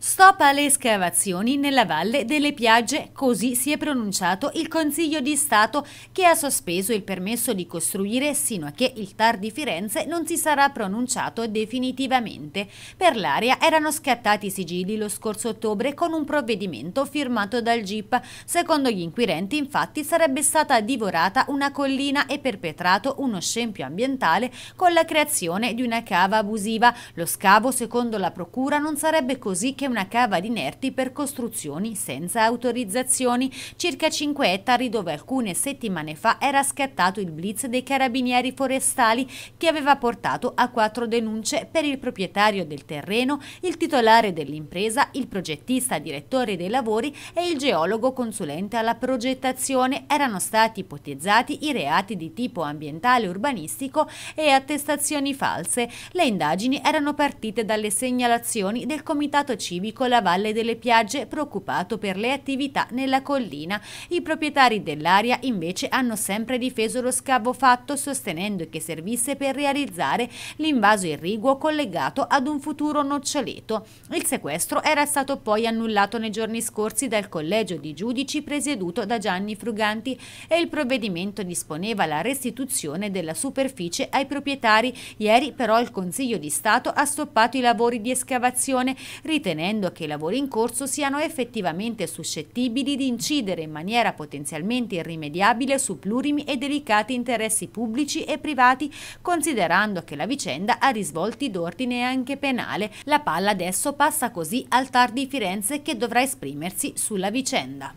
Stop alle escavazioni nella valle delle piagge, così si è pronunciato il Consiglio di Stato che ha sospeso il permesso di costruire sino a che il TAR di Firenze non si sarà pronunciato definitivamente. Per l'area erano scattati i sigilli lo scorso ottobre con un provvedimento firmato dal GIP. Secondo gli inquirenti infatti sarebbe stata divorata una collina e perpetrato uno scempio ambientale con la creazione di una cava abusiva. Lo scavo secondo la procura non sarebbe così che una cava di Nerti per costruzioni senza autorizzazioni, circa 5 ettari dove alcune settimane fa era scattato il blitz dei carabinieri forestali che aveva portato a quattro denunce per il proprietario del terreno, il titolare dell'impresa, il progettista direttore dei lavori e il geologo consulente alla progettazione. Erano stati ipotizzati i reati di tipo ambientale urbanistico e attestazioni false. Le indagini erano partite dalle segnalazioni del Comitato Civile civico La Valle delle Piagge preoccupato per le attività nella collina. I proprietari dell'area invece hanno sempre difeso lo scavo fatto sostenendo che servisse per realizzare l'invaso irriguo collegato ad un futuro noccioleto. Il sequestro era stato poi annullato nei giorni scorsi dal collegio di giudici presieduto da Gianni Fruganti e il provvedimento disponeva la restituzione della superficie ai proprietari. Ieri però il Consiglio di Stato ha stoppato i lavori di escavazione ritenendo ritenendo che i lavori in corso siano effettivamente suscettibili di incidere in maniera potenzialmente irrimediabile su plurimi e delicati interessi pubblici e privati, considerando che la vicenda ha risvolti d'ordine anche penale. La palla adesso passa così al TAR di Firenze che dovrà esprimersi sulla vicenda.